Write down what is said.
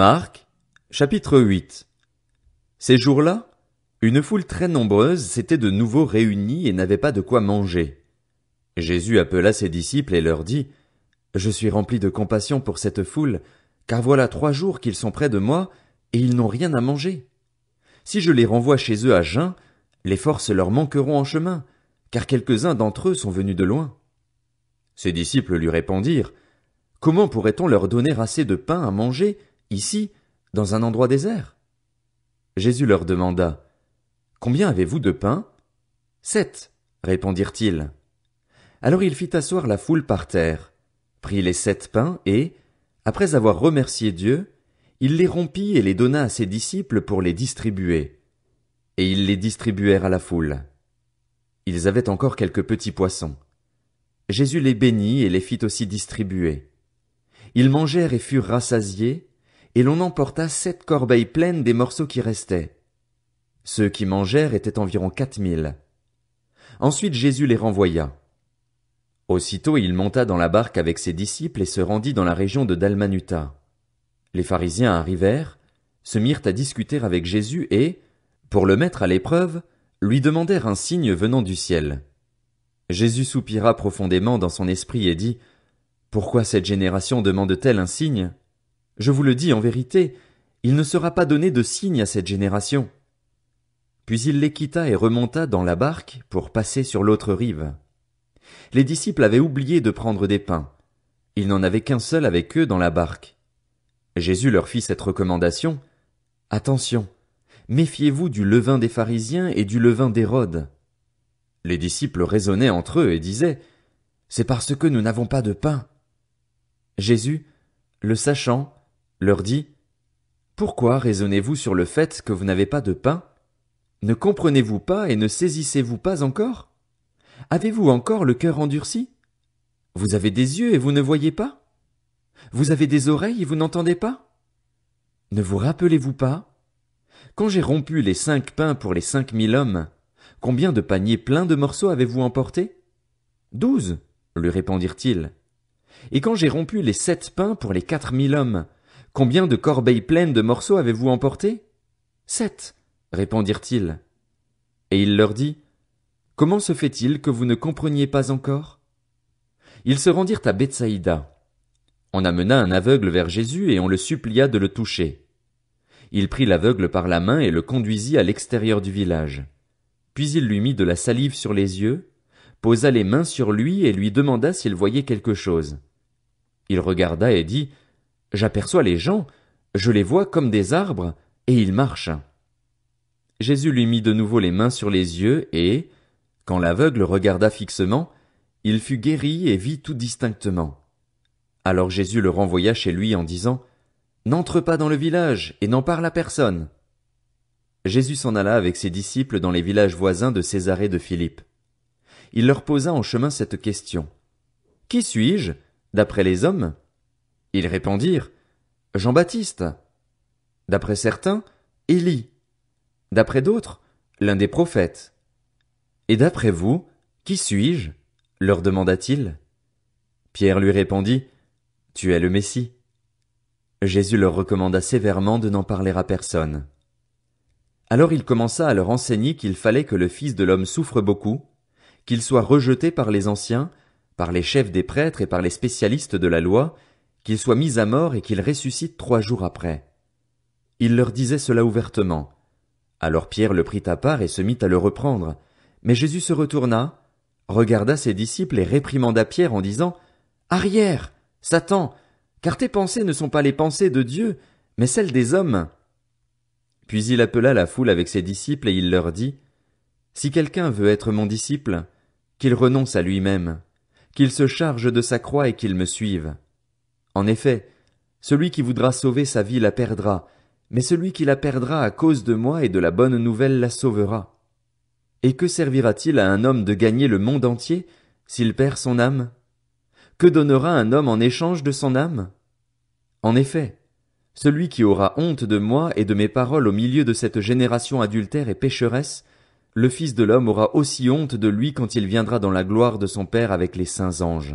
Marc, chapitre 8. Ces jours-là, une foule très nombreuse s'était de nouveau réunie et n'avait pas de quoi manger. Jésus appela ses disciples et leur dit, Je suis rempli de compassion pour cette foule, car voilà trois jours qu'ils sont près de moi, et ils n'ont rien à manger. Si je les renvoie chez eux à jeun, les forces leur manqueront en chemin, car quelques-uns d'entre eux sont venus de loin. Ses disciples lui répondirent, Comment pourrait-on leur donner assez de pain à manger ici, dans un endroit désert? Jésus leur demanda. Combien avez-vous de pain? Sept, répondirent-ils. Alors il fit asseoir la foule par terre, prit les sept pains et, après avoir remercié Dieu, il les rompit et les donna à ses disciples pour les distribuer. Et ils les distribuèrent à la foule. Ils avaient encore quelques petits poissons. Jésus les bénit et les fit aussi distribuer. Ils mangèrent et furent rassasiés, et l'on emporta sept corbeilles pleines des morceaux qui restaient. Ceux qui mangèrent étaient environ quatre mille. Ensuite Jésus les renvoya. Aussitôt il monta dans la barque avec ses disciples et se rendit dans la région de Dalmanuta. Les pharisiens arrivèrent, se mirent à discuter avec Jésus et, pour le mettre à l'épreuve, lui demandèrent un signe venant du ciel. Jésus soupira profondément dans son esprit et dit, Pourquoi cette génération demande-t-elle un signe? Je vous le dis en vérité, il ne sera pas donné de signe à cette génération. Puis il les quitta et remonta dans la barque pour passer sur l'autre rive. Les disciples avaient oublié de prendre des pains. Ils n'en avaient qu'un seul avec eux dans la barque. Jésus leur fit cette recommandation. Attention. Méfiez-vous du levain des pharisiens et du levain d'Hérode. Les disciples raisonnaient entre eux et disaient, C'est parce que nous n'avons pas de pain. Jésus, le sachant, leur dit Pourquoi raisonnez-vous sur le fait que vous n'avez pas de pain Ne comprenez-vous pas et ne saisissez-vous pas encore Avez-vous encore le cœur endurci Vous avez des yeux et vous ne voyez pas Vous avez des oreilles et vous n'entendez pas Ne vous rappelez-vous pas Quand j'ai rompu les cinq pains pour les cinq mille hommes, combien de paniers pleins de morceaux avez-vous emporté Douze, lui répondirent-ils. Et quand j'ai rompu les sept pains pour les quatre mille hommes, Combien de corbeilles pleines de morceaux avez-vous emporté? Sept, répondirent-ils. Et il leur dit, Comment se fait-il que vous ne compreniez pas encore? Ils se rendirent à Bethsaïda. On amena un aveugle vers Jésus et on le supplia de le toucher. Il prit l'aveugle par la main et le conduisit à l'extérieur du village. Puis il lui mit de la salive sur les yeux, posa les mains sur lui et lui demanda s'il voyait quelque chose. Il regarda et dit, J'aperçois les gens, je les vois comme des arbres, et ils marchent. Jésus lui mit de nouveau les mains sur les yeux, et, quand l'aveugle regarda fixement, il fut guéri et vit tout distinctement. Alors Jésus le renvoya chez lui en disant, N'entre pas dans le village, et n'en parle à personne. Jésus s'en alla avec ses disciples dans les villages voisins de Césarée de Philippe. Il leur posa en chemin cette question. Qui suis-je, d'après les hommes? Ils répondirent, Jean-Baptiste. D'après certains, Élie. D'après d'autres, l'un des prophètes. Et d'après vous, qui suis-je? leur demanda-t-il. Pierre lui répondit, Tu es le Messie. Jésus leur recommanda sévèrement de n'en parler à personne. Alors il commença à leur enseigner qu'il fallait que le Fils de l'homme souffre beaucoup, qu'il soit rejeté par les anciens, par les chefs des prêtres et par les spécialistes de la loi, qu'il soit mis à mort et qu'il ressuscite trois jours après. Il leur disait cela ouvertement. Alors Pierre le prit à part et se mit à le reprendre. Mais Jésus se retourna, regarda ses disciples et réprimanda Pierre en disant, Arrière, Satan, car tes pensées ne sont pas les pensées de Dieu, mais celles des hommes. Puis il appela la foule avec ses disciples et il leur dit, Si quelqu'un veut être mon disciple, qu'il renonce à lui-même, qu'il se charge de sa croix et qu'il me suive. En effet, celui qui voudra sauver sa vie la perdra, mais celui qui la perdra à cause de moi et de la bonne nouvelle la sauvera. Et que servira-t-il à un homme de gagner le monde entier s'il perd son âme Que donnera un homme en échange de son âme En effet, celui qui aura honte de moi et de mes paroles au milieu de cette génération adultère et pécheresse, le Fils de l'homme aura aussi honte de lui quand il viendra dans la gloire de son Père avec les saints anges.